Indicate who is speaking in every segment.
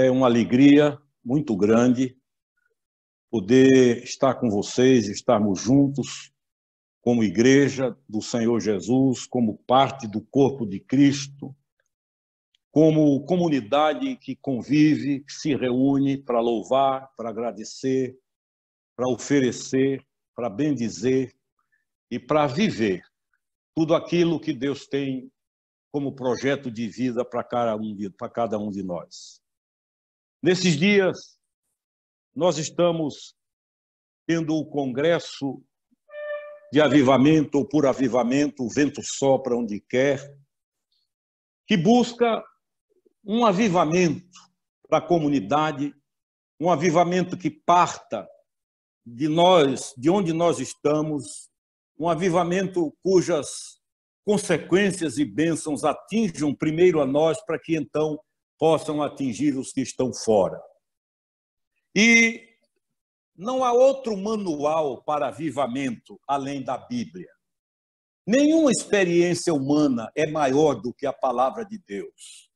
Speaker 1: É uma alegria muito grande poder estar com vocês, estarmos juntos como igreja do Senhor Jesus, como parte do corpo de Cristo, como comunidade que convive, que se reúne para louvar, para agradecer, para oferecer, para bendizer e para viver tudo aquilo que Deus tem como projeto de vida para cada um de, para cada um de nós. Nesses dias, nós estamos tendo o Congresso de Avivamento ou por Avivamento, o vento sopra onde quer, que busca um avivamento para a comunidade, um avivamento que parta de nós, de onde nós estamos, um avivamento cujas consequências e bênçãos atinjam primeiro a nós, para que então possam atingir os que estão fora. E não há outro manual para avivamento além da Bíblia. Nenhuma experiência humana é maior do que a palavra de Deus.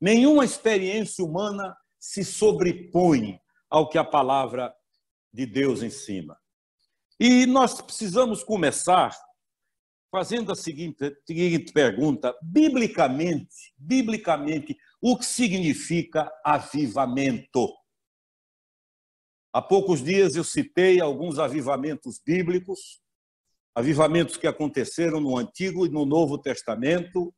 Speaker 1: Nenhuma experiência humana se sobrepõe ao que a palavra de Deus ensina. E nós precisamos começar fazendo a seguinte, seguinte pergunta: biblicamente, biblicamente, o que significa avivamento. Há poucos dias eu citei alguns avivamentos bíblicos, avivamentos que aconteceram no Antigo e no Novo Testamento.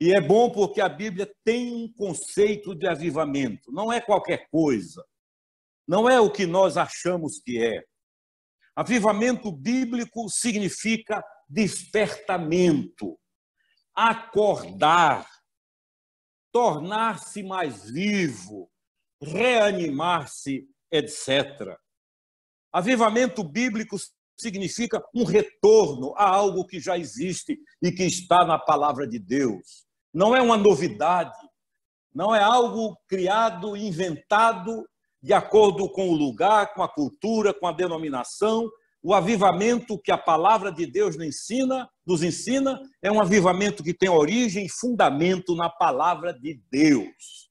Speaker 1: E é bom porque a Bíblia tem um conceito de avivamento, não é qualquer coisa, não é o que nós achamos que é. Avivamento bíblico significa despertamento, acordar, tornar-se mais vivo, reanimar-se, etc. Avivamento bíblico significa um retorno a algo que já existe e que está na palavra de Deus. Não é uma novidade, não é algo criado, inventado de acordo com o lugar, com a cultura, com a denominação, o avivamento que a palavra de Deus nos ensina, nos ensina é um avivamento que tem origem e fundamento na palavra de Deus.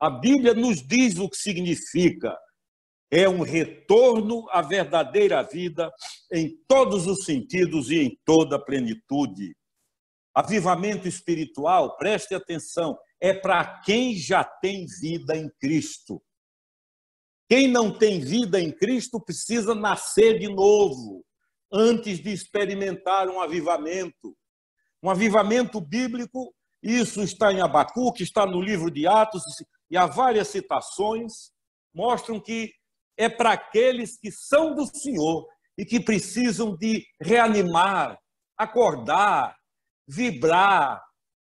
Speaker 1: A Bíblia nos diz o que significa. É um retorno à verdadeira vida em todos os sentidos e em toda a plenitude. Avivamento espiritual, preste atenção, é para quem já tem vida em Cristo. Quem não tem vida em Cristo precisa nascer de novo antes de experimentar um avivamento. Um avivamento bíblico, isso está em Abacuque, está no livro de Atos, e há várias citações, mostram que é para aqueles que são do Senhor e que precisam de reanimar, acordar, vibrar,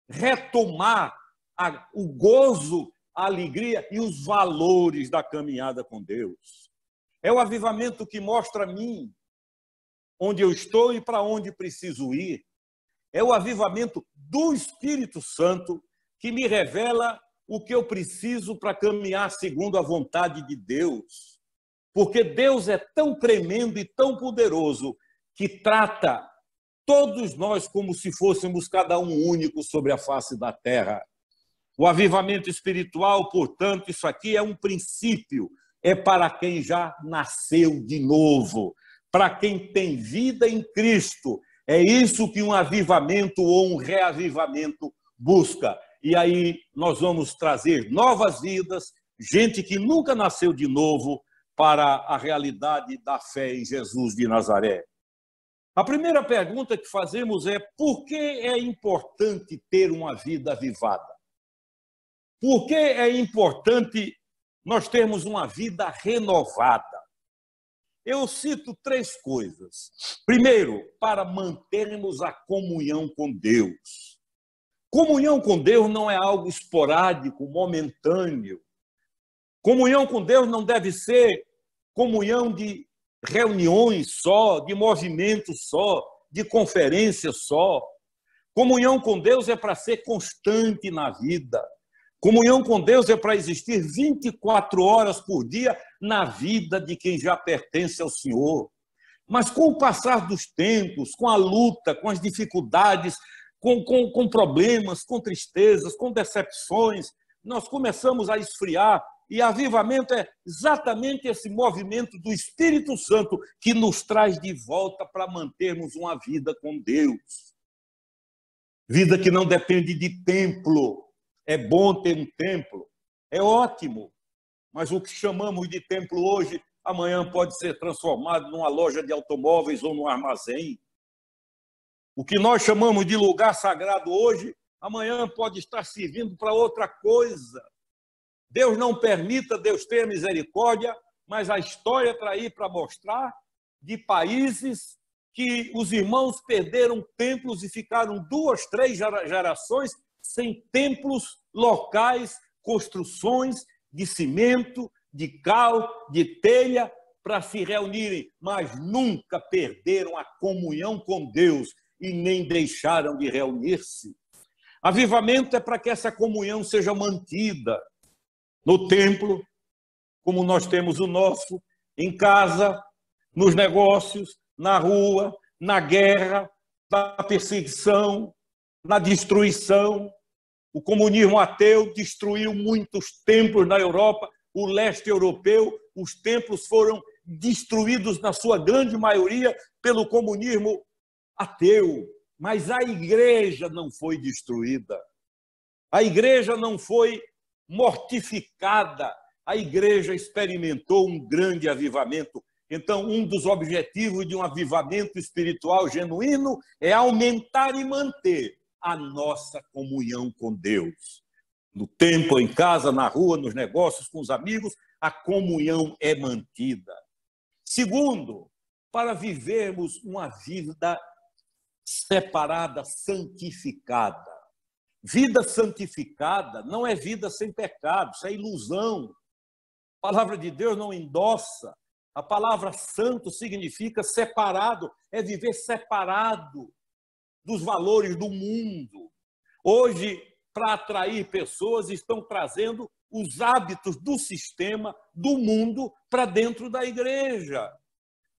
Speaker 1: retomar a, o gozo a alegria e os valores da caminhada com Deus. É o avivamento que mostra a mim onde eu estou e para onde preciso ir. É o avivamento do Espírito Santo que me revela o que eu preciso para caminhar segundo a vontade de Deus. Porque Deus é tão tremendo e tão poderoso que trata todos nós como se fôssemos cada um único sobre a face da terra. O avivamento espiritual, portanto, isso aqui é um princípio, é para quem já nasceu de novo, para quem tem vida em Cristo. É isso que um avivamento ou um reavivamento busca. E aí nós vamos trazer novas vidas, gente que nunca nasceu de novo para a realidade da fé em Jesus de Nazaré. A primeira pergunta que fazemos é: por que é importante ter uma vida avivada? Por que é importante nós termos uma vida renovada? Eu cito três coisas. Primeiro, para mantermos a comunhão com Deus. Comunhão com Deus não é algo esporádico, momentâneo. Comunhão com Deus não deve ser comunhão de reuniões só, de movimento só, de conferência só. Comunhão com Deus é para ser constante na vida. Comunhão com Deus é para existir 24 horas por dia na vida de quem já pertence ao Senhor. Mas com o passar dos tempos, com a luta, com as dificuldades, com, com, com problemas, com tristezas, com decepções, nós começamos a esfriar e avivamento é exatamente esse movimento do Espírito Santo que nos traz de volta para mantermos uma vida com Deus. Vida que não depende de templo, é bom ter um templo, é ótimo, mas o que chamamos de templo hoje, amanhã pode ser transformado numa loja de automóveis ou num armazém. O que nós chamamos de lugar sagrado hoje, amanhã pode estar servindo para outra coisa. Deus não permita, Deus tenha misericórdia, mas a história está aí para mostrar de países que os irmãos perderam templos e ficaram duas, três gerações sem templos locais, construções de cimento, de cal, de telha para se reunirem, mas nunca perderam a comunhão com Deus e nem deixaram de reunir-se. Avivamento é para que essa comunhão seja mantida no templo, como nós temos o nosso, em casa, nos negócios, na rua, na guerra, na perseguição, na destruição, o comunismo ateu destruiu muitos templos na Europa, o leste europeu, os templos foram destruídos, na sua grande maioria, pelo comunismo ateu. Mas a igreja não foi destruída. A igreja não foi mortificada. A igreja experimentou um grande avivamento. Então, um dos objetivos de um avivamento espiritual genuíno é aumentar e manter a nossa comunhão com Deus. No tempo, em casa, na rua, nos negócios, com os amigos, a comunhão é mantida. Segundo, para vivermos uma vida separada, santificada. Vida santificada não é vida sem pecado, isso é ilusão. A palavra de Deus não endossa. A palavra santo significa separado, é viver separado dos valores do mundo. Hoje, para atrair pessoas, estão trazendo os hábitos do sistema, do mundo, para dentro da igreja.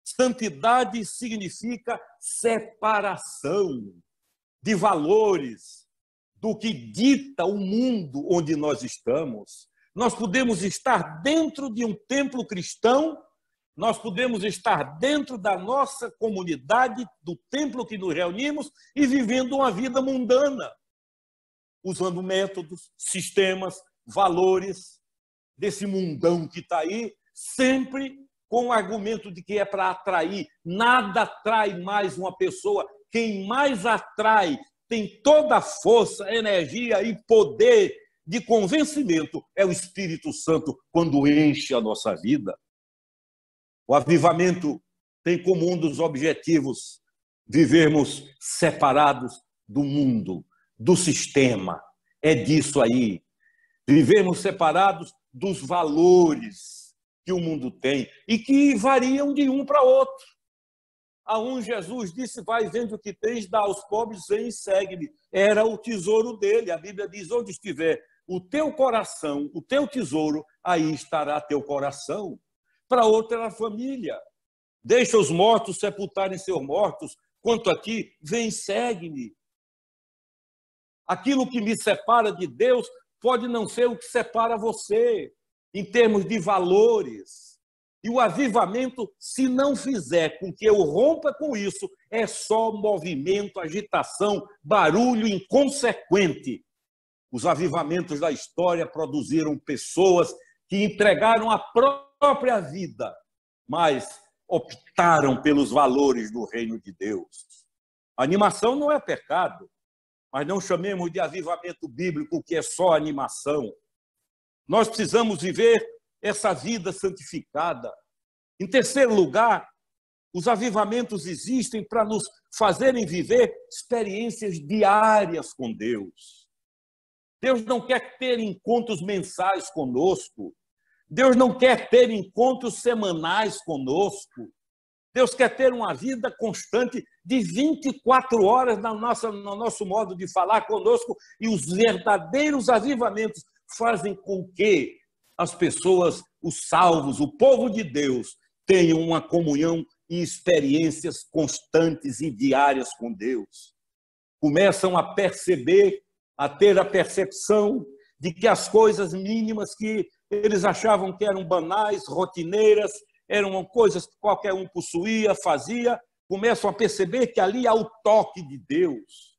Speaker 1: Santidade significa separação de valores do que dita o mundo onde nós estamos. Nós podemos estar dentro de um templo cristão nós podemos estar dentro da nossa comunidade, do templo que nos reunimos e vivendo uma vida mundana, usando métodos, sistemas, valores desse mundão que está aí, sempre com o argumento de que é para atrair. Nada atrai mais uma pessoa. Quem mais atrai tem toda a força, energia e poder de convencimento é o Espírito Santo quando enche a nossa vida. O avivamento tem como um dos objetivos vivermos separados do mundo, do sistema. É disso aí. Vivermos separados dos valores que o mundo tem e que variam de um para outro. A um Jesus disse: Vai vendo o que tens, dá aos pobres, vem e segue-me. Era o tesouro dele. A Bíblia diz: Onde estiver o teu coração, o teu tesouro, aí estará teu coração para outra era família. Deixa os mortos sepultarem seus mortos, quanto aqui, vem, segue-me. Aquilo que me separa de Deus pode não ser o que separa você, em termos de valores. E o avivamento, se não fizer com que eu rompa com isso, é só movimento, agitação, barulho inconsequente. Os avivamentos da história produziram pessoas que entregaram a própria própria vida, mas optaram pelos valores do reino de Deus. A animação não é pecado, mas não chamemos de avivamento bíblico que é só animação. Nós precisamos viver essa vida santificada. Em terceiro lugar, os avivamentos existem para nos fazerem viver experiências diárias com Deus. Deus não quer ter encontros mensais conosco. Deus não quer ter encontros semanais conosco. Deus quer ter uma vida constante de 24 horas na nossa, no nosso modo de falar conosco e os verdadeiros avivamentos fazem com que as pessoas, os salvos, o povo de Deus, tenham uma comunhão e experiências constantes e diárias com Deus. Começam a perceber, a ter a percepção de que as coisas mínimas que eles achavam que eram banais, rotineiras, eram coisas que qualquer um possuía, fazia. Começam a perceber que ali há o toque de Deus,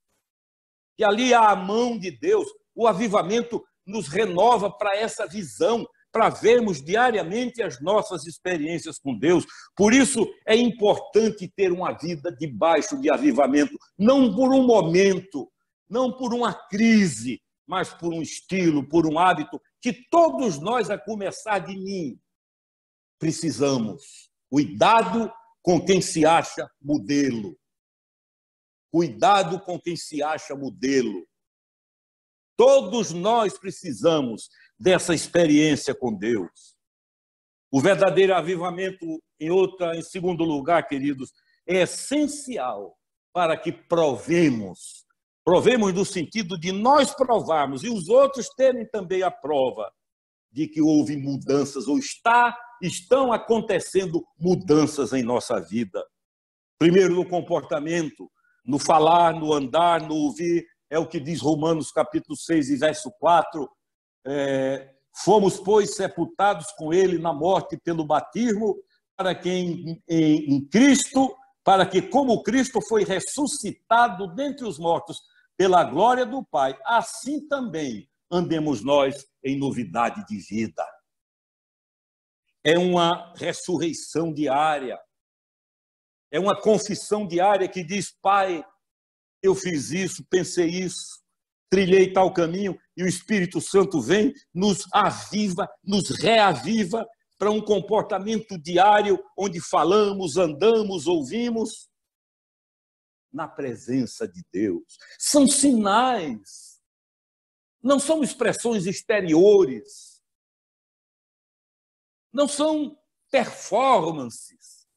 Speaker 1: que ali há a mão de Deus. O avivamento nos renova para essa visão, para vermos diariamente as nossas experiências com Deus. Por isso é importante ter uma vida debaixo de avivamento, não por um momento, não por uma crise, mas por um estilo, por um hábito que todos nós, a começar de mim, precisamos. Cuidado com quem se acha modelo. Cuidado com quem se acha modelo. Todos nós precisamos dessa experiência com Deus. O verdadeiro avivamento, em outra, em segundo lugar, queridos, é essencial para que provemos Provemos no sentido de nós provarmos e os outros terem também a prova de que houve mudanças ou está, estão acontecendo mudanças em nossa vida. Primeiro no comportamento, no falar, no andar, no ouvir, é o que diz Romanos capítulo 6 e verso 4. É, Fomos, pois, sepultados com ele na morte pelo batismo, para que em, em, em, Cristo, para que como Cristo foi ressuscitado dentre os mortos pela glória do Pai, assim também andemos nós em novidade de vida. É uma ressurreição diária. É uma confissão diária que diz: Pai, eu fiz isso, pensei isso, trilhei tal caminho, e o Espírito Santo vem, nos aviva, nos reaviva para um comportamento diário onde falamos, andamos, ouvimos na presença de Deus. São sinais, não são expressões exteriores, não são performances.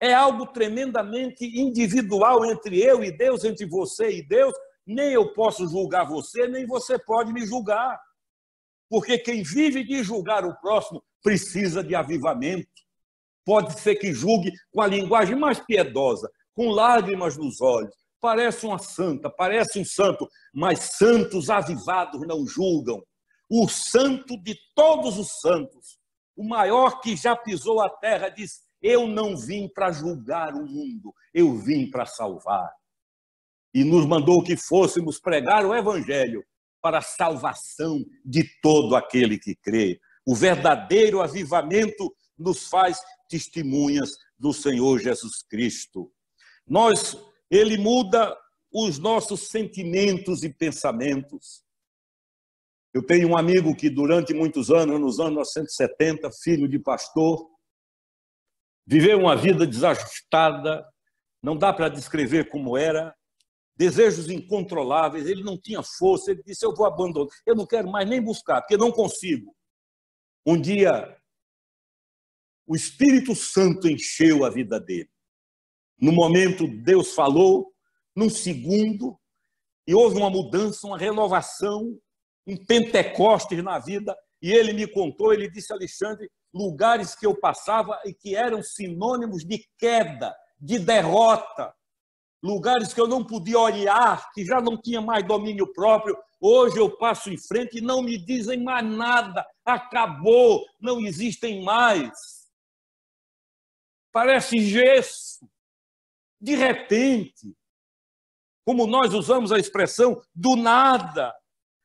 Speaker 1: É algo tremendamente individual entre eu e Deus, entre você e Deus. Nem eu posso julgar você, nem você pode me julgar. Porque quem vive de julgar o próximo precisa de avivamento. Pode ser que julgue com a linguagem mais piedosa, com lágrimas nos olhos. Parece uma santa, parece um santo, mas santos avivados não julgam. O santo de todos os santos, o maior que já pisou a terra, diz: Eu não vim para julgar o mundo, eu vim para salvar. E nos mandou que fôssemos pregar o evangelho para a salvação de todo aquele que crê. O verdadeiro avivamento nos faz testemunhas do Senhor Jesus Cristo. Nós, ele muda os nossos sentimentos e pensamentos. Eu tenho um amigo que durante muitos anos, nos anos 1970, filho de pastor, viveu uma vida desajustada, não dá para descrever como era, desejos incontroláveis, ele não tinha força, ele disse: Eu vou abandonar, eu não quero mais nem buscar, porque não consigo. Um dia, o Espírito Santo encheu a vida dele. No momento, Deus falou, num segundo, e houve uma mudança, uma renovação, um Pentecostes na vida. E ele me contou, ele disse, Alexandre, lugares que eu passava e que eram sinônimos de queda, de derrota, lugares que eu não podia olhar, que já não tinha mais domínio próprio. Hoje eu passo em frente e não me dizem mais nada, acabou, não existem mais. Parece gesso de repente, como nós usamos a expressão, do nada,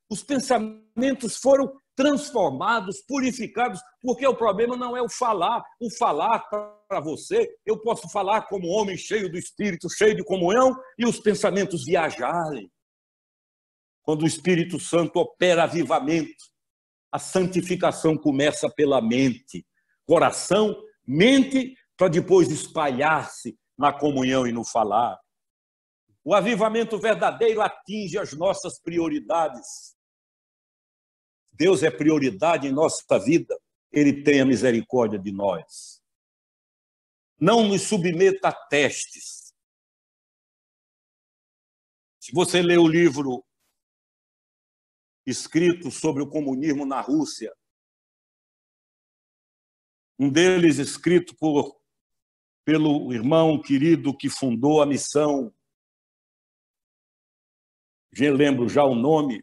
Speaker 1: os pensamentos foram transformados, purificados, porque o problema não é o falar. O falar para você, eu posso falar como homem cheio do espírito, cheio de comunhão, e os pensamentos viajarem. Quando o Espírito Santo opera avivamento, a santificação começa pela mente, coração, mente, para depois espalhar-se na comunhão e no falar. O avivamento verdadeiro atinge as nossas prioridades. Deus é prioridade em nossa vida, Ele tem a misericórdia de nós. Não nos submeta a testes. Se você lê o livro escrito sobre o comunismo na Rússia, um deles escrito por pelo irmão querido que fundou a missão. Já lembro já o nome.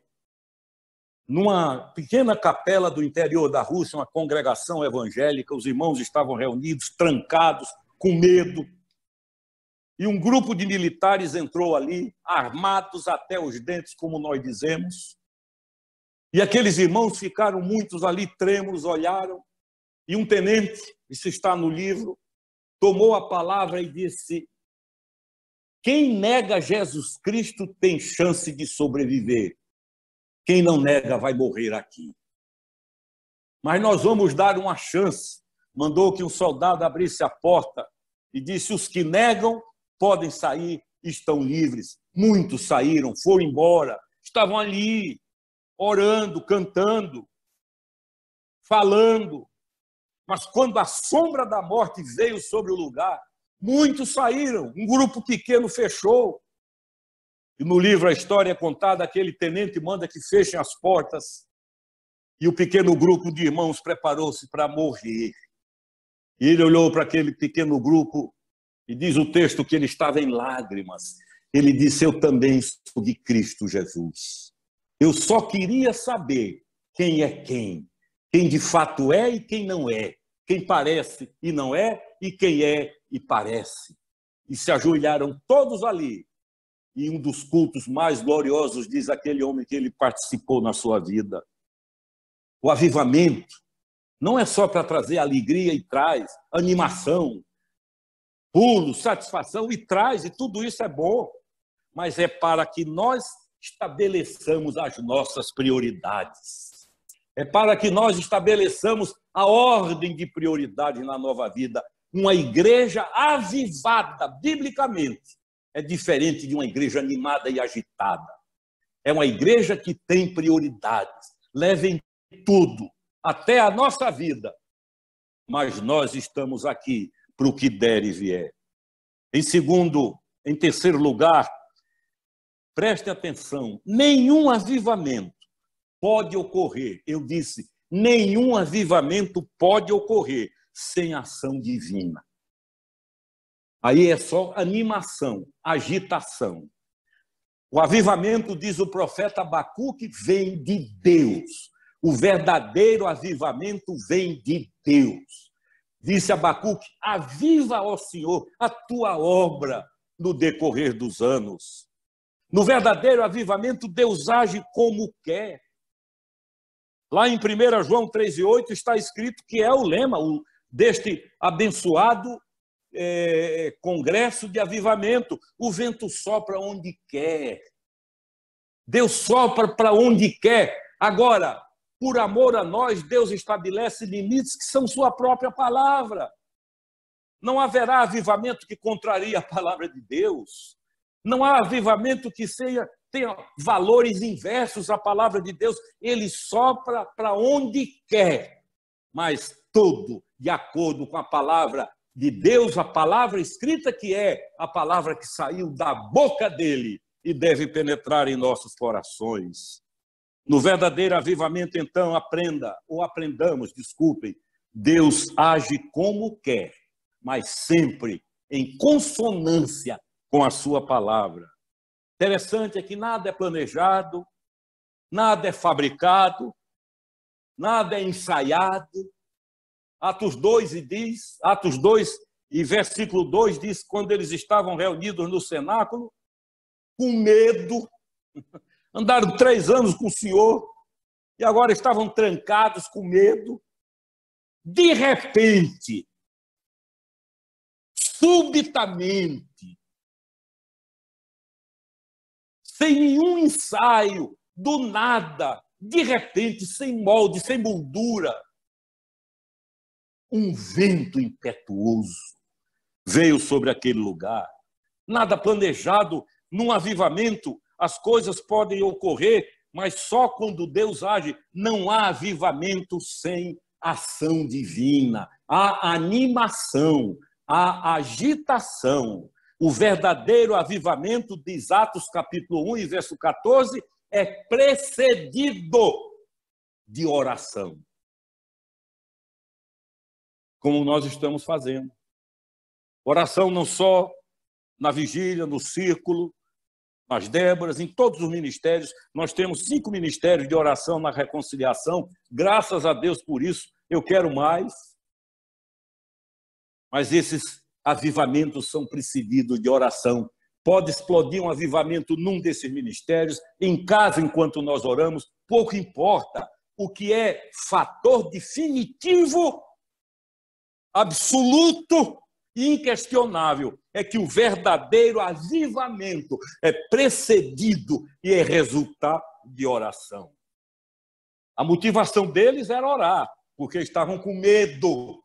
Speaker 1: Numa pequena capela do interior da Rússia, uma congregação evangélica, os irmãos estavam reunidos, trancados, com medo. E um grupo de militares entrou ali, armados até os dentes, como nós dizemos. E aqueles irmãos ficaram muitos ali trêmulos, olharam. E um tenente, isso está no livro, tomou a palavra e disse: Quem nega Jesus Cristo tem chance de sobreviver. Quem não nega vai morrer aqui. Mas nós vamos dar uma chance. Mandou que um soldado abrisse a porta e disse: Os que negam podem sair, estão livres. Muitos saíram, foram embora, estavam ali, orando, cantando, falando, mas quando a sombra da morte veio sobre o lugar, muitos saíram, um grupo pequeno fechou. E no livro a história é contada: aquele tenente manda que fechem as portas, e o pequeno grupo de irmãos preparou-se para morrer. E ele olhou para aquele pequeno grupo e diz o texto que ele estava em lágrimas. Ele disse: Eu também sou de Cristo Jesus. Eu só queria saber quem é quem quem de fato é e quem não é. Quem parece e não é, e quem é e parece. E se ajoelharam todos ali. E um dos cultos mais gloriosos, diz aquele homem que ele participou na sua vida. O avivamento não é só para trazer alegria e traz, animação, pulo, satisfação e traz, e tudo isso é bom, mas é para que nós estabeleçamos as nossas prioridades é para que nós estabeleçamos a ordem de prioridade na nova vida. Uma igreja avivada biblicamente é diferente de uma igreja animada e agitada. É uma igreja que tem prioridades, Levem tudo, até a nossa vida. Mas nós estamos aqui para o que der e vier. Em segundo, em terceiro lugar, preste atenção: nenhum avivamento pode ocorrer, eu disse, nenhum avivamento pode ocorrer sem ação divina. Aí é só animação, agitação. O avivamento, diz o profeta Abacuque, vem de Deus. O verdadeiro avivamento vem de Deus. Disse Abacuque: Aviva, ó Senhor, a tua obra no decorrer dos anos. No verdadeiro avivamento, Deus age como quer. Lá em 1 João 3,8 e está escrito que é o lema deste abençoado é, congresso de avivamento. O vento sopra onde quer. Deus sopra para onde quer. Agora, por amor a nós, Deus estabelece limites que são sua própria palavra. Não haverá avivamento que contraria a palavra de Deus. Não há avivamento que seja tem valores inversos à palavra de Deus, ele sopra para onde quer, mas tudo de acordo com a palavra de Deus, a palavra escrita que é a palavra que saiu da boca dele e deve penetrar em nossos corações. No verdadeiro avivamento, então, aprenda, ou aprendamos, desculpem, Deus age como quer, mas sempre em consonância com a sua palavra interessante é que nada é planejado, nada é fabricado, nada é ensaiado. Atos 2 e diz, Atos 2 e versículo 2 diz quando eles estavam reunidos no cenáculo, com medo, andaram três anos com o Senhor e agora estavam trancados com medo. De repente, subitamente, sem nenhum ensaio, do nada, de repente, sem molde, sem moldura. Um vento impetuoso veio sobre aquele lugar. Nada planejado, num avivamento, as coisas podem ocorrer, mas só quando Deus age, não há avivamento sem ação divina. Há animação, há agitação, o verdadeiro avivamento, diz Atos capítulo 1 e verso 14, é precedido de oração. Como nós estamos fazendo. Oração não só na vigília, no círculo, nas Déboras, em todos os ministérios. Nós temos cinco ministérios de oração na reconciliação. Graças a Deus por isso. Eu quero mais. Mas esses avivamentos são precedidos de oração. Pode explodir um avivamento num desses ministérios, em casa, enquanto nós oramos, pouco importa. O que é fator definitivo, absoluto e inquestionável é que o verdadeiro avivamento é precedido e é resultado de oração. A motivação deles era orar, porque estavam com medo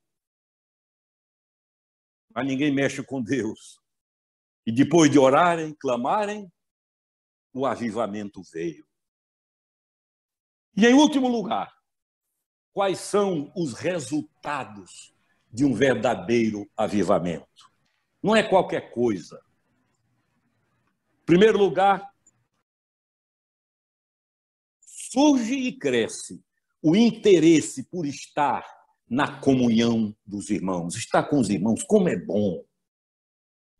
Speaker 1: mas ninguém mexe com Deus. E depois de orarem, clamarem, o avivamento veio. E em último lugar, quais são os resultados de um verdadeiro avivamento? Não é qualquer coisa. Em primeiro lugar, surge e cresce o interesse por estar na comunhão dos irmãos. Estar com os irmãos, como é bom,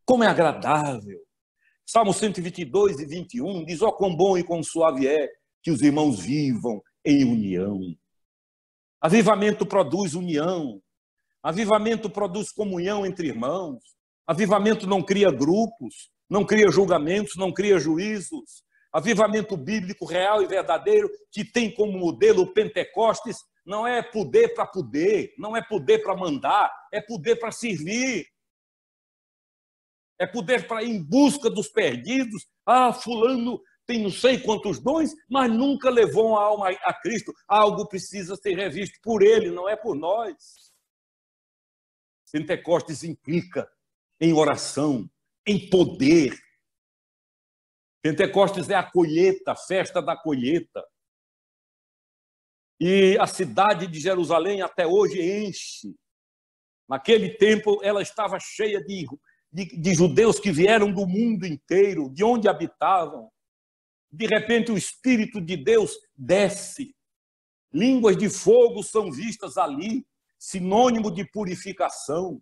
Speaker 1: como é agradável. Salmo 122 e 21 diz: Ó, oh, quão bom e quão suave é que os irmãos vivam em união. Avivamento produz união. Avivamento produz comunhão entre irmãos. Avivamento não cria grupos, não cria julgamentos, não cria juízos. Avivamento bíblico real e verdadeiro, que tem como modelo o Pentecostes, não é poder para poder, não é poder para mandar, é poder para servir. É poder para ir em busca dos perdidos. Ah, fulano tem não sei quantos dons, mas nunca levou a alma a Cristo. Algo precisa ser revisto por ele, não é por nós. Pentecostes implica em oração, em poder. Pentecostes é a colheita, a festa da colheita. E a cidade de Jerusalém até hoje enche. Naquele tempo ela estava cheia de, de, de judeus que vieram do mundo inteiro, de onde habitavam. De repente o Espírito de Deus desce. Línguas de fogo são vistas ali, sinônimo de purificação.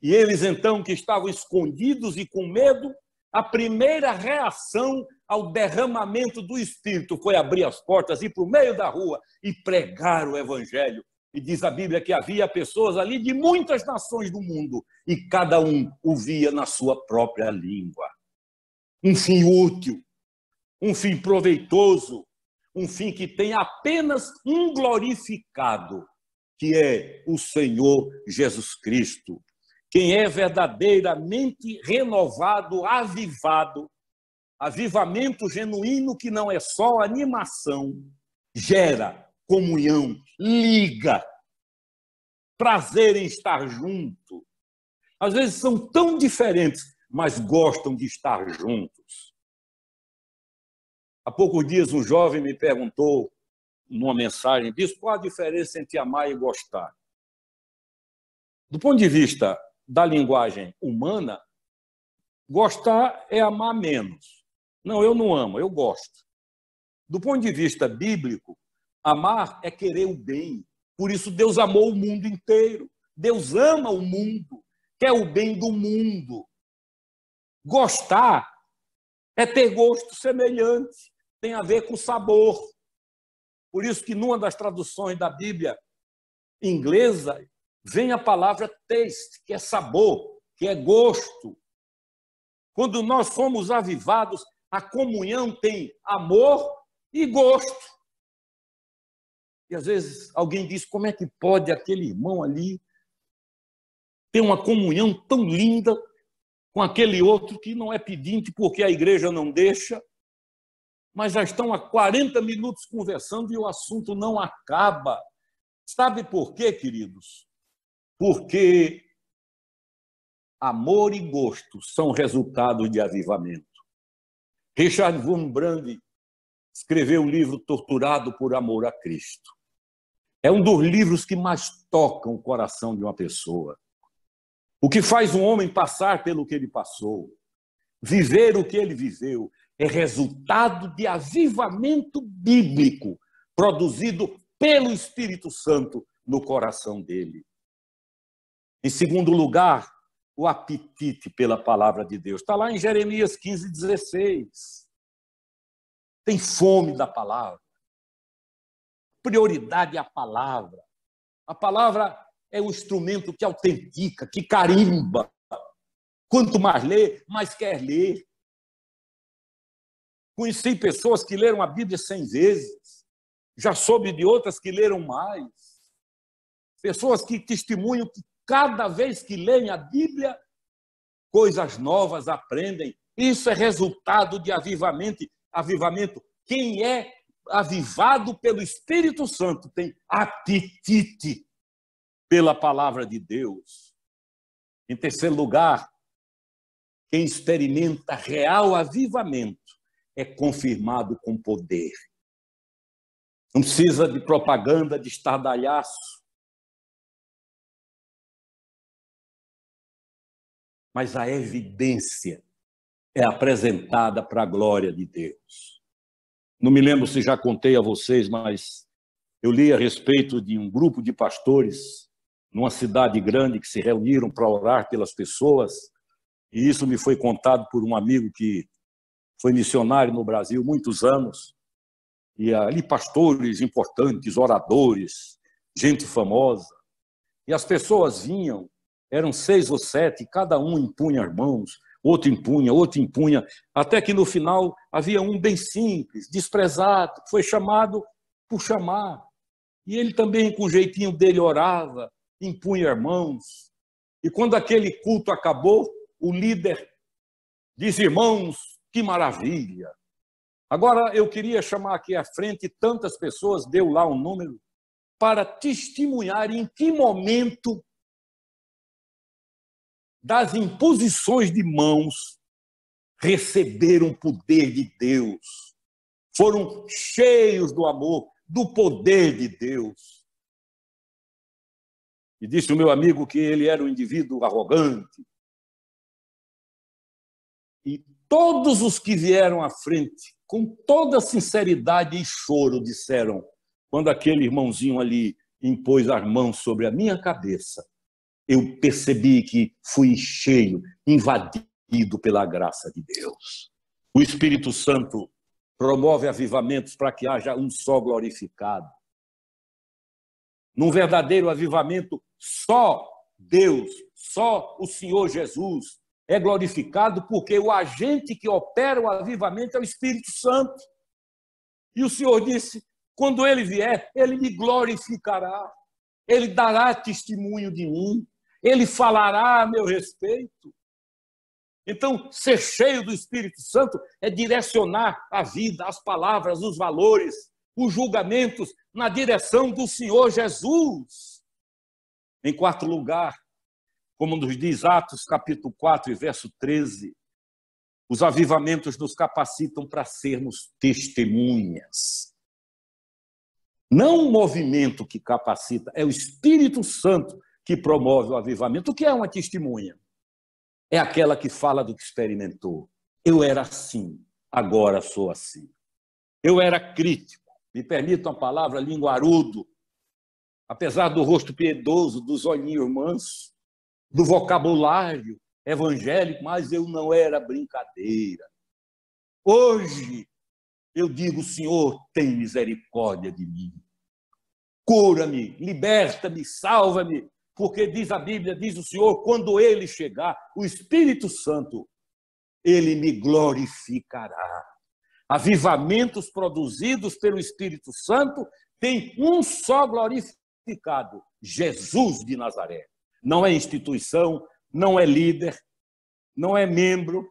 Speaker 1: E eles então que estavam escondidos e com medo, a primeira reação ao derramamento do Espírito foi abrir as portas, ir para o meio da rua e pregar o Evangelho. E diz a Bíblia que havia pessoas ali de muitas nações do mundo e cada um o via na sua própria língua. Um fim útil, um fim proveitoso, um fim que tem apenas um glorificado, que é o Senhor Jesus Cristo. Quem é verdadeiramente renovado, avivado, avivamento genuíno que não é só animação, gera comunhão, liga, prazer em estar junto. Às vezes são tão diferentes, mas gostam de estar juntos. Há poucos dias um jovem me perguntou numa mensagem, disse qual a diferença entre amar e gostar. Do ponto de vista da linguagem humana, gostar é amar menos. Não, eu não amo, eu gosto. Do ponto de vista bíblico, amar é querer o bem. Por isso, Deus amou o mundo inteiro. Deus ama o mundo, quer o bem do mundo. Gostar é ter gosto semelhante, tem a ver com sabor. Por isso que numa das traduções da Bíblia inglesa vem a palavra taste, que é sabor, que é gosto. Quando nós somos avivados, a comunhão tem amor e gosto. E às vezes alguém diz: como é que pode aquele irmão ali ter uma comunhão tão linda com aquele outro que não é pedinte porque a igreja não deixa, mas já estão há 40 minutos conversando e o assunto não acaba. Sabe por quê, queridos? porque amor e gosto são resultados de avivamento. Richard von Brand escreveu o livro Torturado por Amor a Cristo. É um dos livros que mais tocam o coração de uma pessoa. O que faz um homem passar pelo que ele passou, viver o que ele viveu, é resultado de avivamento bíblico produzido pelo Espírito Santo no coração dele. Em segundo lugar, o apetite pela palavra de Deus. Está lá em Jeremias 15, 16. Tem fome da palavra. Prioridade à é palavra. A palavra é o instrumento que autentica, que carimba. Quanto mais lê, mais quer ler. Conheci pessoas que leram a Bíblia cem vezes. Já soube de outras que leram mais. Pessoas que testemunham que Cada vez que leem a Bíblia, coisas novas aprendem. Isso é resultado de avivamento. Avivamento. Quem é avivado pelo Espírito Santo tem apetite pela palavra de Deus. Em terceiro lugar, quem experimenta real avivamento é confirmado com poder. Não precisa de propaganda, de estardalhaço. mas a evidência é apresentada para a glória de Deus. Não me lembro se já contei a vocês, mas eu li a respeito de um grupo de pastores numa cidade grande que se reuniram para orar pelas pessoas, e isso me foi contado por um amigo que foi missionário no Brasil muitos anos, e ali pastores importantes, oradores, gente famosa, e as pessoas vinham eram seis ou sete, cada um impunha as mãos, outro impunha, outro impunha, até que no final havia um bem simples, desprezado, que foi chamado por chamar. E ele também, com o jeitinho dele, orava, impunha as mãos. E quando aquele culto acabou, o líder diz: Irmãos, que maravilha! Agora eu queria chamar aqui à frente tantas pessoas, deu lá um número, para testemunhar em que momento das imposições de mãos, receberam o poder de Deus, foram cheios do amor, do poder de Deus. E disse o meu amigo que ele era um indivíduo arrogante. E todos os que vieram à frente, com toda sinceridade e choro, disseram: quando aquele irmãozinho ali impôs as mãos sobre a minha cabeça, eu percebi que fui cheio, invadido pela graça de Deus. O Espírito Santo promove avivamentos para que haja um só glorificado. Num verdadeiro avivamento, só Deus, só o Senhor Jesus é glorificado, porque o agente que opera o avivamento é o Espírito Santo. E o Senhor disse: quando ele vier, ele me glorificará, ele dará testemunho de mim ele falará a meu respeito. Então, ser cheio do Espírito Santo é direcionar a vida, as palavras, os valores, os julgamentos na direção do Senhor Jesus. Em quarto lugar, como nos diz Atos, capítulo 4 e verso 13, os avivamentos nos capacitam para sermos testemunhas. Não o movimento que capacita, é o Espírito Santo que promove o avivamento. O que é uma testemunha? É aquela que fala do que experimentou. Eu era assim, agora sou assim. Eu era crítico, me permitam a palavra, linguarudo. Apesar do rosto piedoso, dos olhinhos mansos, do vocabulário evangélico, mas eu não era brincadeira. Hoje eu digo, Senhor, tem misericórdia de mim. Cura-me, liberta-me, salva-me, porque diz a Bíblia, diz o Senhor, quando ele chegar, o Espírito Santo, ele me glorificará. Avivamentos produzidos pelo Espírito Santo têm um só glorificado, Jesus de Nazaré. Não é instituição, não é líder, não é membro,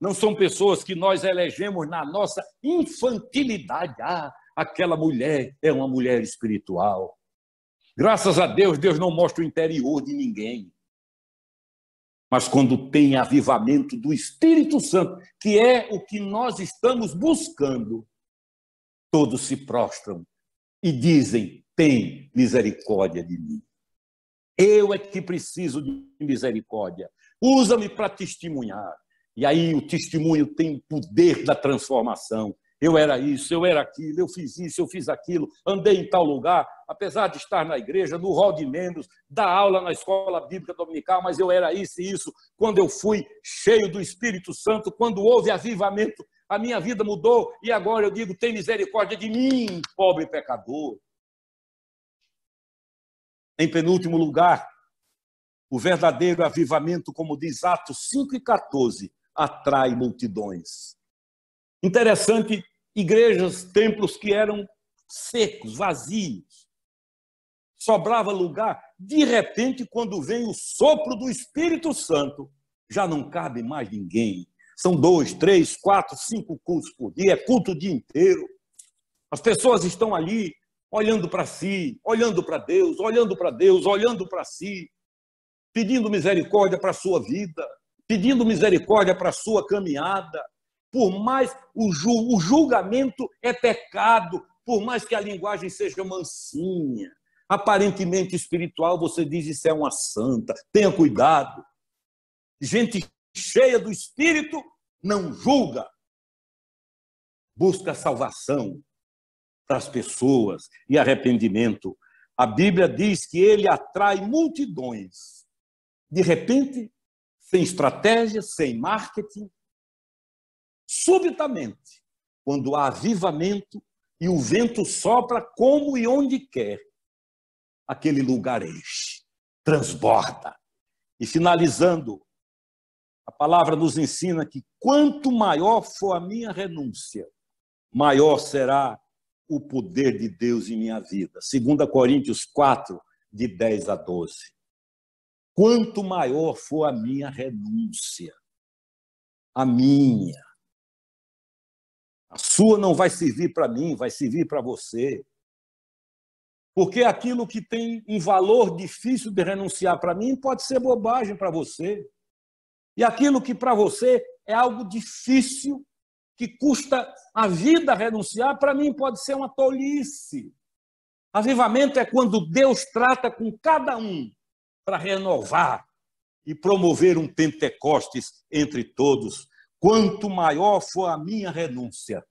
Speaker 1: não são pessoas que nós elegemos na nossa infantilidade. Ah, aquela mulher é uma mulher espiritual. Graças a Deus, Deus não mostra o interior de ninguém. Mas quando tem avivamento do Espírito Santo, que é o que nós estamos buscando, todos se prostram e dizem: tem misericórdia de mim. Eu é que preciso de misericórdia. Usa-me para testemunhar. E aí o testemunho tem o poder da transformação. Eu era isso, eu era aquilo, eu fiz isso, eu fiz aquilo, andei em tal lugar, apesar de estar na igreja, no rol de membros, dar aula na escola bíblica dominical, mas eu era isso e isso. Quando eu fui cheio do Espírito Santo, quando houve avivamento, a minha vida mudou e agora eu digo: tem misericórdia de mim, pobre pecador. Em penúltimo lugar, o verdadeiro avivamento, como diz Atos 5 e 14, atrai multidões. Interessante, igrejas, templos que eram secos, vazios, sobrava lugar. De repente, quando vem o sopro do Espírito Santo, já não cabe mais ninguém. São dois, três, quatro, cinco cultos por dia, é culto o dia inteiro. As pessoas estão ali olhando para si, olhando para Deus, olhando para Deus, olhando para si, pedindo misericórdia para a sua vida, pedindo misericórdia para a sua caminhada. Por mais o, ju, o julgamento é pecado, por mais que a linguagem seja mansinha, aparentemente espiritual, você diz isso é uma santa, tenha cuidado. Gente cheia do espírito não julga, busca salvação para as pessoas e arrependimento. A Bíblia diz que ele atrai multidões. De repente, sem estratégia, sem marketing, subitamente, quando há avivamento e o vento sopra como e onde quer, aquele lugar enche, transborda. E finalizando, a palavra nos ensina que quanto maior for a minha renúncia, maior será o poder de Deus em minha vida. 2 Coríntios 4, de 10 a 12. Quanto maior for a minha renúncia, a minha, a sua não vai servir para mim, vai servir para você. Porque aquilo que tem um valor difícil de renunciar para mim pode ser bobagem para você. E aquilo que para você é algo difícil, que custa a vida renunciar, para mim pode ser uma tolice. Avivamento é quando Deus trata com cada um para renovar e promover um Pentecostes entre todos. Quanto maior for a minha renúncia.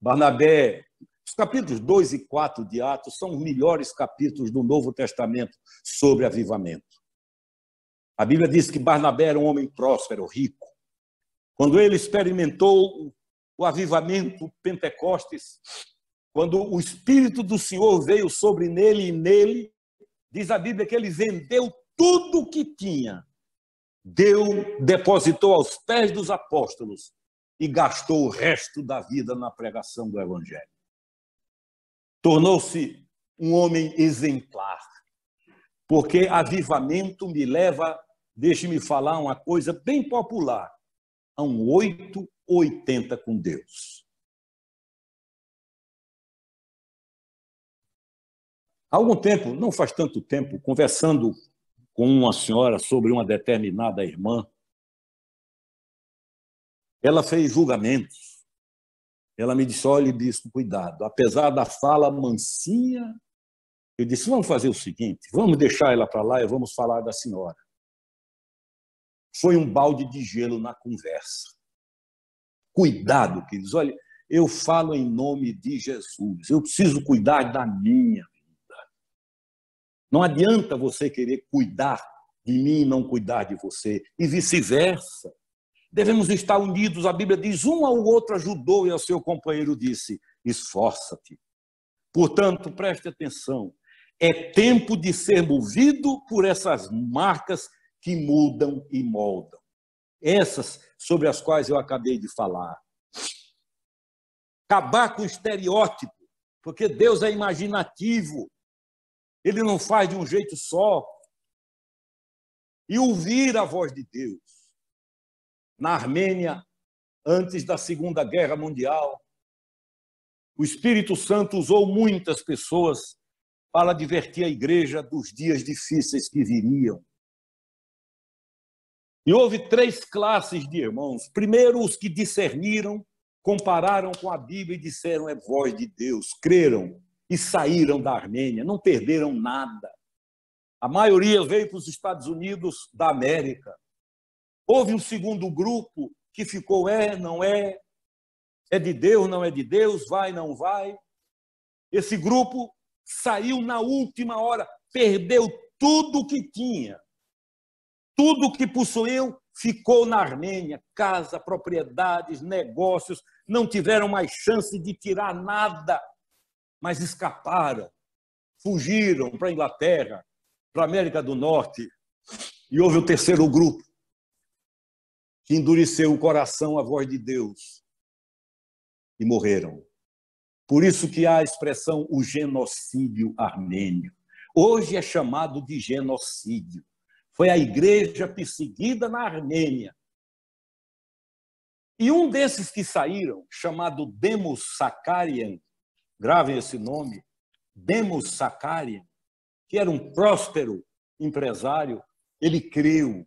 Speaker 1: Barnabé os capítulos 2 e 4 de Atos são os melhores capítulos do Novo Testamento sobre avivamento. A Bíblia diz que Barnabé era um homem próspero, rico. Quando ele experimentou o avivamento Pentecostes, quando o Espírito do Senhor veio sobre nele e nele, diz a Bíblia que ele vendeu tudo o que tinha, deu, depositou aos pés dos apóstolos e gastou o resto da vida na pregação do Evangelho. Tornou-se um homem exemplar. Porque avivamento me leva, deixe-me falar uma coisa bem popular, a um 880 com Deus. Há algum tempo, não faz tanto tempo, conversando com uma senhora sobre uma determinada irmã, ela fez julgamentos ela me disse: olhe, bispo, cuidado. Apesar da fala mansinha, eu disse: vamos fazer o seguinte, vamos deixar ela para lá e vamos falar da senhora. Foi um balde de gelo na conversa. Cuidado, queridos. Olha, eu falo em nome de Jesus. Eu preciso cuidar da minha vida. Não adianta você querer cuidar de mim e não cuidar de você, e vice-versa. Devemos estar unidos, a Bíblia diz: um ao outro ajudou e ao seu companheiro disse: esforça-te. Portanto, preste atenção, é tempo de ser movido por essas marcas que mudam e moldam, essas sobre as quais eu acabei de falar. Acabar com o estereótipo, porque Deus é imaginativo, ele não faz de um jeito só. E ouvir a voz de Deus na Armênia, antes da Segunda Guerra Mundial. O Espírito Santo usou muitas pessoas para divertir a igreja dos dias difíceis que viriam. E houve três classes de irmãos. Primeiro, os que discerniram, compararam com a Bíblia e disseram: é voz de Deus, creram e saíram da Armênia, não perderam nada. A maioria veio para os Estados Unidos da América, Houve um segundo grupo que ficou é, não é, é de Deus, não é de Deus, vai, não vai. Esse grupo saiu na última hora, perdeu tudo o que tinha. Tudo o que possuiu ficou na Armênia: casa, propriedades, negócios. Não tiveram mais chance de tirar nada, mas escaparam, fugiram para a Inglaterra, para a América do Norte. E houve o terceiro grupo, que endureceu o coração à voz de Deus e morreram. Por isso que há a expressão o genocídio armênio. Hoje é chamado de genocídio. Foi a igreja perseguida na Armênia. E um desses que saíram, chamado Demos Sakarian, gravem esse nome, Demos Sakarian, que era um próspero empresário, ele creu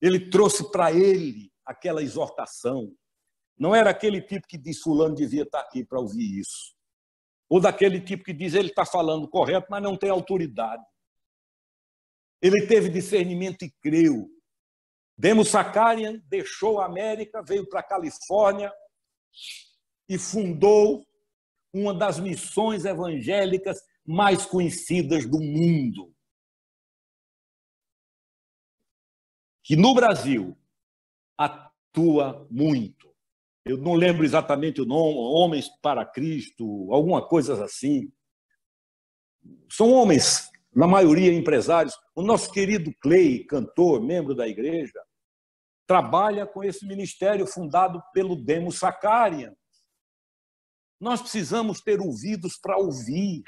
Speaker 1: ele trouxe para ele aquela exortação. Não era aquele tipo que diz: Fulano devia estar tá aqui para ouvir isso. Ou daquele tipo que diz: ele está falando correto, mas não tem autoridade. Ele teve discernimento e creu. Demo Sakarian deixou a América, veio para a Califórnia e fundou uma das missões evangélicas mais conhecidas do mundo. que no Brasil atua muito. Eu não lembro exatamente o nome, Homens para Cristo, alguma coisa assim. São homens, na maioria empresários. O nosso querido Clay, cantor, membro da igreja, trabalha com esse ministério fundado pelo Demo Sacarian. Nós precisamos ter ouvidos para ouvir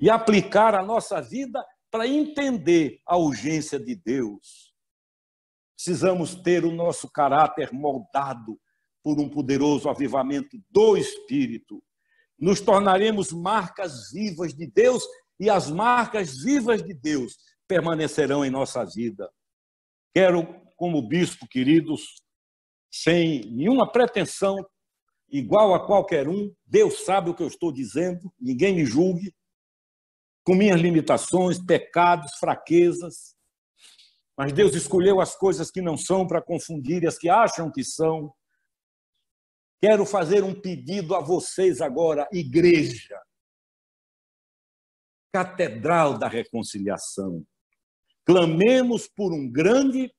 Speaker 1: e aplicar a nossa vida para entender a urgência de Deus Precisamos ter o nosso caráter moldado por um poderoso avivamento do Espírito. Nos tornaremos marcas vivas de Deus e as marcas vivas de Deus permanecerão em nossa vida. Quero, como bispo, queridos, sem nenhuma pretensão, igual a qualquer um, Deus sabe o que eu estou dizendo, ninguém me julgue, com minhas limitações, pecados, fraquezas, mas Deus escolheu as coisas que não são para confundir e as que acham que são. Quero fazer um pedido a vocês agora, igreja, catedral da reconciliação. Clamemos por um grande,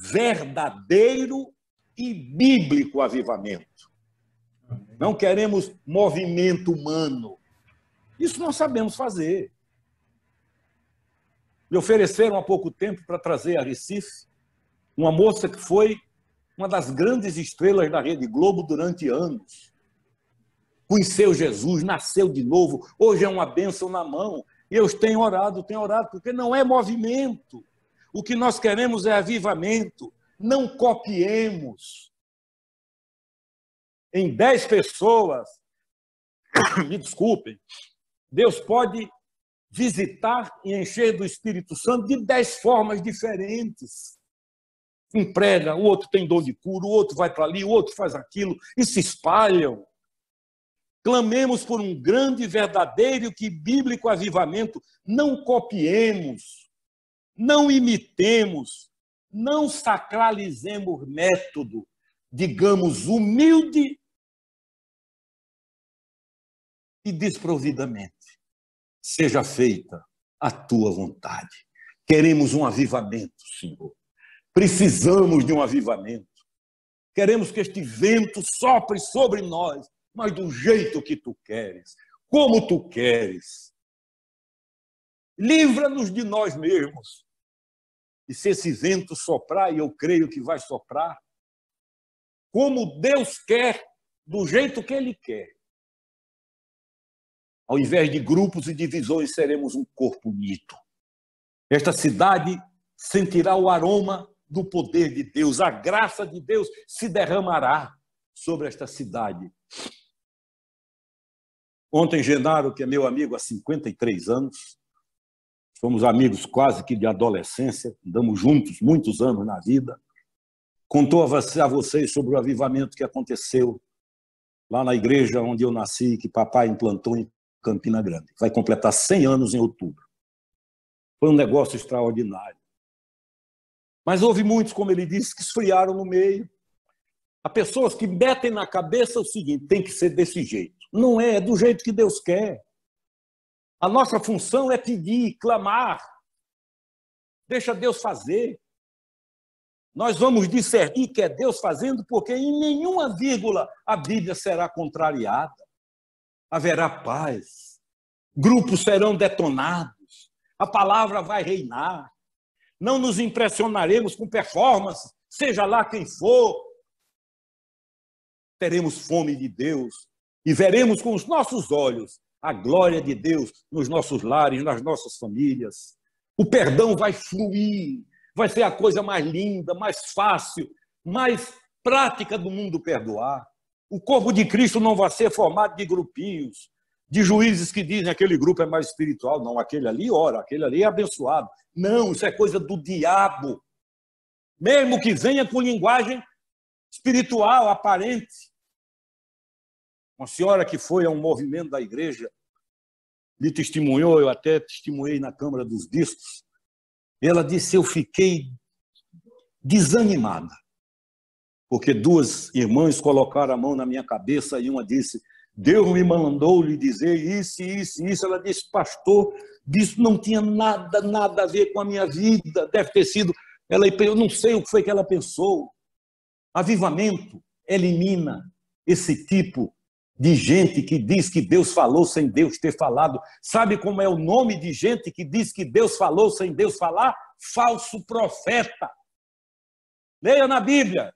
Speaker 1: verdadeiro e bíblico avivamento. Não queremos movimento humano. Isso nós sabemos fazer. Me ofereceram há pouco tempo para trazer a Recife uma moça que foi uma das grandes estrelas da Rede Globo durante anos. Conheceu Jesus, nasceu de novo, hoje é uma bênção na mão. E eu tenho orado, tenho orado, porque não é movimento. O que nós queremos é avivamento. Não copiemos. Em dez pessoas, me desculpem, Deus pode visitar e encher do Espírito Santo de dez formas diferentes. Um prega, o outro tem dor de cura, o outro vai para ali, o outro faz aquilo, e se espalham. Clamemos por um grande, verdadeiro e bíblico avivamento. Não copiemos, não imitemos, não sacralizemos método, digamos, humilde e desprovidamente seja feita a tua vontade. Queremos um avivamento, Senhor. Precisamos de um avivamento. Queremos que este vento sopre sobre nós, mas do jeito que tu queres, como tu queres. Livra-nos de nós mesmos. E se esse vento soprar, e eu creio que vai soprar, como Deus quer, do jeito que Ele quer, ao invés de grupos e divisões, seremos um corpo unido. Esta cidade sentirá o aroma do poder de Deus, a graça de Deus se derramará sobre esta cidade. Ontem, Genaro, que é meu amigo há 53 anos, somos amigos quase que de adolescência, andamos juntos muitos anos na vida, contou a vocês sobre o avivamento que aconteceu lá na igreja onde eu nasci, que papai implantou em Campina Grande. Vai completar 100 anos em outubro. Foi um negócio extraordinário. Mas houve muitos, como ele disse, que esfriaram no meio. Há pessoas que metem na cabeça o seguinte: tem que ser desse jeito. Não é, é do jeito que Deus quer. A nossa função é pedir, clamar. Deixa Deus fazer. Nós vamos discernir que é Deus fazendo, porque em nenhuma vírgula a Bíblia será contrariada haverá paz, grupos serão detonados, a palavra vai reinar, não nos impressionaremos com performance, seja lá quem for, teremos fome de Deus e veremos com os nossos olhos a glória de Deus nos nossos lares, nas nossas famílias. O perdão vai fluir, vai ser a coisa mais linda, mais fácil, mais prática do mundo perdoar. O corpo de Cristo não vai ser formado de grupinhos, de juízes que dizem aquele grupo é mais espiritual. Não, aquele ali ora, aquele ali é abençoado. Não, isso é coisa do diabo. Mesmo que venha com linguagem espiritual aparente. Uma senhora que foi a um movimento da igreja me testemunhou, eu até testemunhei na Câmara dos Bispos. Ela disse: Eu fiquei desanimada porque duas irmãs colocaram a mão na minha cabeça e uma disse: Deus me mandou lhe dizer isso, isso, isso. Ela disse: Pastor, isso não tinha nada, nada a ver com a minha vida. Deve ter sido. Ela, eu não sei o que foi que ela pensou. Avivamento elimina esse tipo de gente que diz que Deus falou sem Deus ter falado. Sabe como é o nome de gente que diz que Deus falou sem Deus falar? Falso profeta. Leia na Bíblia.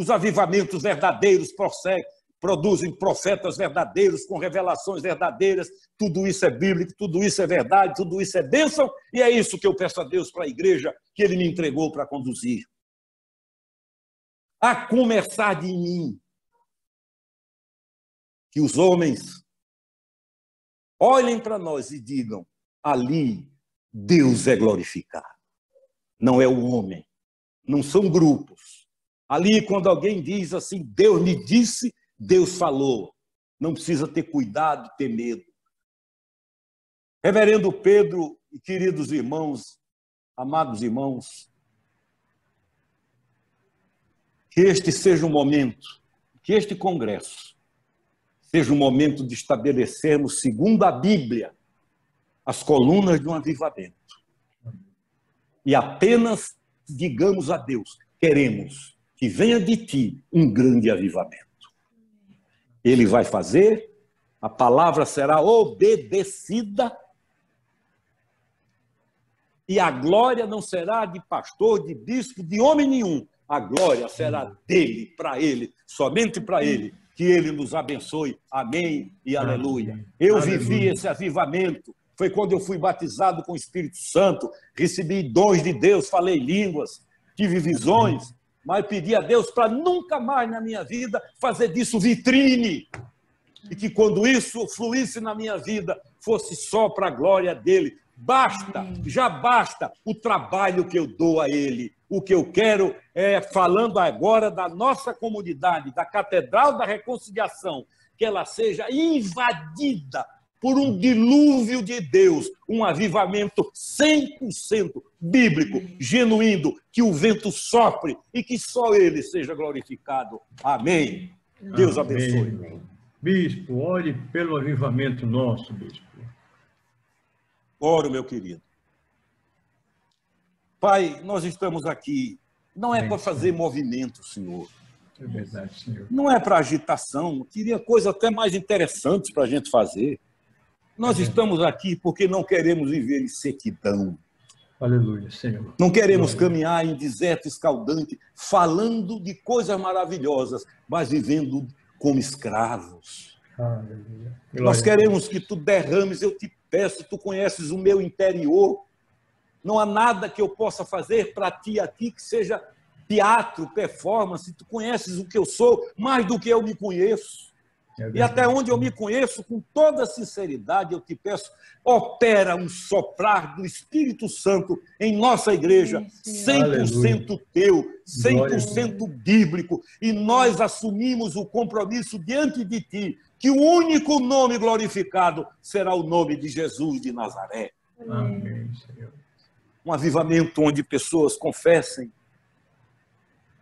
Speaker 1: Os avivamentos verdadeiros produzem profetas verdadeiros, com revelações verdadeiras. Tudo isso é bíblico, tudo isso é verdade, tudo isso é bênção. E é isso que eu peço a Deus para a igreja que Ele me entregou para conduzir. A começar de mim, que os homens olhem para nós e digam: ali Deus é glorificado. Não é o homem, não são grupos, Ali, quando alguém diz assim, Deus me disse, Deus falou. Não precisa ter cuidado, ter medo. Reverendo Pedro e queridos irmãos, amados irmãos, que este seja um momento, que este congresso seja um momento de estabelecermos, segundo a Bíblia, as colunas de um avivamento. E apenas digamos a Deus: queremos que venha de ti um grande avivamento. Ele vai fazer, a palavra será obedecida e a glória não será de pastor, de bispo, de homem nenhum. A glória será dele, para ele, somente para ele. Que ele nos abençoe. Amém e aleluia. Eu vivi esse avivamento. Foi quando eu fui batizado com o Espírito Santo, recebi dons de Deus, falei línguas, tive visões, mas pedi a Deus para nunca mais na minha vida fazer disso vitrine. E que quando isso fluísse na minha vida, fosse só para a glória dele. Basta, já basta o trabalho que eu dou a ele. O que eu quero é, falando agora da nossa comunidade, da Catedral da Reconciliação, que ela seja invadida por um dilúvio de Deus, um avivamento 100% bíblico, genuíno, que o vento sopre e que só ele seja glorificado. Amém.
Speaker 2: Deus Amém. abençoe.
Speaker 1: Bispo, ore pelo avivamento nosso, bispo. Oro, meu querido. Pai, nós estamos aqui, não é, para fazer movimento, Senhor. É verdade, Senhor. Não é para agitação, queria coisa até mais interessante para a gente fazer. Nós estamos aqui porque não queremos viver em sequidão. Aleluia, Senhor. Não queremos Aleluia. caminhar em deserto escaldante, falando de coisas maravilhosas, mas vivendo como escravos. Aleluia. Nós queremos que tu derrames, eu te peço, tu conheces o meu interior. Não há nada que eu possa fazer para ti aqui que seja teatro, performance. Tu conheces o que eu sou mais do que eu me conheço. É e até onde eu me conheço, com toda sinceridade, eu te peço, opera um soprar do Espírito Santo em nossa igreja, 100% teu, 100% bíblico, e nós assumimos o compromisso diante de ti, que o único nome glorificado será o nome de Jesus de Nazaré. Um avivamento onde pessoas confessem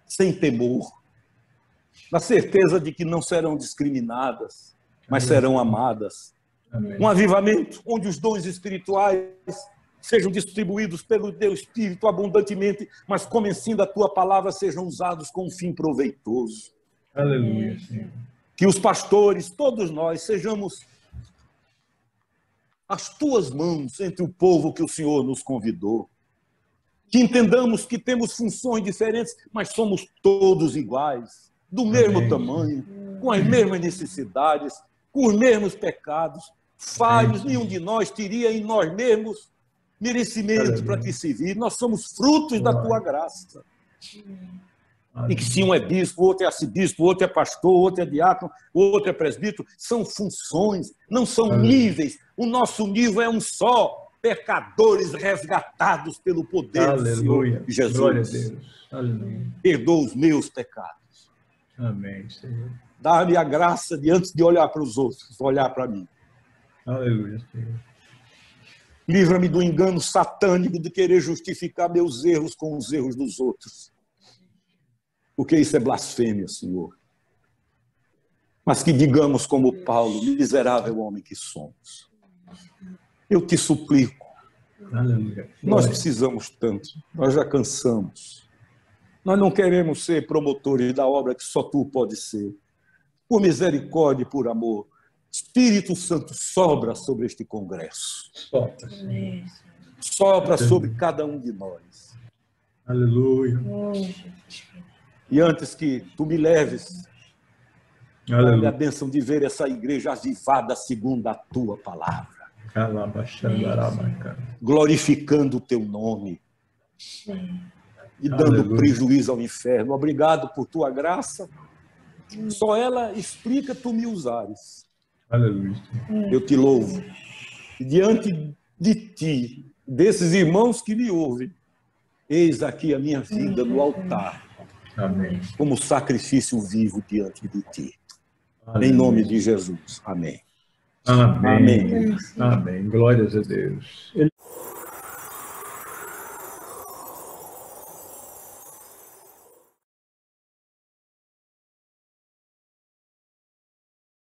Speaker 1: sem temor na certeza de que não serão discriminadas, mas Amém. serão amadas. Amém. Um avivamento onde os dons espirituais sejam distribuídos pelo teu Espírito abundantemente, mas como ensina a tua palavra, sejam usados com um fim proveitoso. Aleluia, Senhor. Que os pastores, todos nós, sejamos as tuas mãos entre o povo que o Senhor nos convidou. Que entendamos que temos funções diferentes, mas somos todos iguais do mesmo Amém. tamanho, com as mesmas necessidades, com os mesmos pecados, falhos, Amém. nenhum de nós teria em nós mesmos merecimento para te servir. Nós somos frutos da tua graça. E que se um é bispo, outro é arcebispo, outro é pastor, outro é diácono, outro é presbítero, são funções, não são Amém. níveis. O nosso nível é um só. Pecadores resgatados pelo poder Aleluia. do Senhor Jesus. Perdoa os meus pecados Amém, Senhor. Dá-me a graça de, antes de olhar para os outros, olhar para mim. Aleluia, Senhor. Livra-me do engano satânico de querer justificar meus erros com os erros dos outros. Porque isso é blasfêmia, Senhor. Mas que digamos como Paulo, miserável homem que somos. Eu te suplico. Aleluia. Nós precisamos tanto, nós já cansamos. Nós não queremos ser promotores da obra que só tu pode ser. Por misericórdia e por amor, Espírito Santo sobra sobre este congresso. Sopra. Sopra sobre cada um de nós. Aleluia. E antes que tu me leves, Aleluia. É a bênção de ver essa igreja avivada segundo a tua palavra. Glorificando o teu nome. Sim e dando Aleluia. prejuízo ao inferno. Obrigado por tua graça. Só ela explica tu me usares. Aleluia. Eu te louvo. E diante de ti, desses irmãos que me ouvem, eis aqui a minha vida no altar. Amém. Como sacrifício vivo diante de ti. Aleluia. Em nome de Jesus. Amém. Amém. Amém. Amém. Glórias a Deus.